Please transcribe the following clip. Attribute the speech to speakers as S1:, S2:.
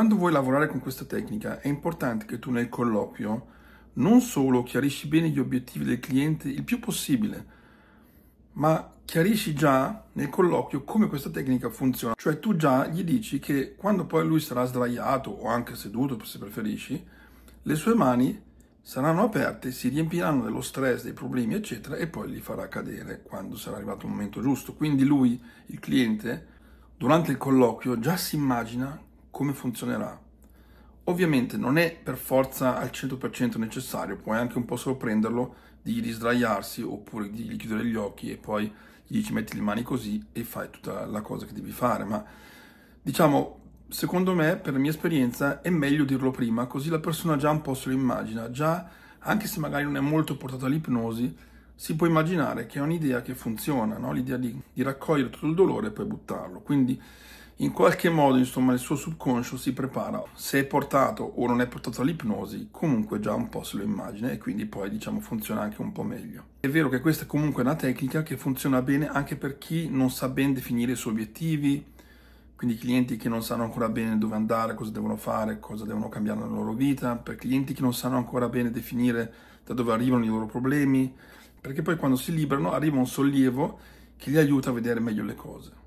S1: Quando vuoi lavorare con questa tecnica è importante che tu nel colloquio non solo chiarisci bene gli obiettivi del cliente il più possibile, ma chiarisci già nel colloquio come questa tecnica funziona. Cioè tu già gli dici che quando poi lui sarà sdraiato o anche seduto se preferisci, le sue mani saranno aperte, si riempiranno dello stress, dei problemi, eccetera, e poi li farà cadere quando sarà arrivato il momento giusto. Quindi lui, il cliente, durante il colloquio già si immagina come funzionerà. Ovviamente non è per forza al 100% necessario, puoi anche un po' sorprenderlo, di sdraiarsi oppure di chiudere gli occhi e poi gli dici metti le mani così e fai tutta la cosa che devi fare, ma diciamo secondo me, per la mia esperienza, è meglio dirlo prima, così la persona già un po' se lo immagina, già, anche se magari non è molto portata all'ipnosi, si può immaginare che è un'idea che funziona, no? l'idea di, di, raccogliere tutto il dolore e poi buttarlo. Quindi in qualche modo insomma il suo subconscio si prepara, se è portato o non è portato all'ipnosi, comunque già un po' se lo immagina e quindi poi diciamo funziona anche un po' meglio. È vero che questa è comunque una tecnica che funziona bene anche per chi non sa ben definire i suoi obiettivi, quindi clienti che non sanno ancora bene dove andare, cosa devono fare, cosa devono cambiare nella loro vita, per clienti che non sanno ancora bene definire da dove arrivano i loro problemi, perché poi quando si liberano arriva un sollievo che li aiuta a vedere meglio le cose.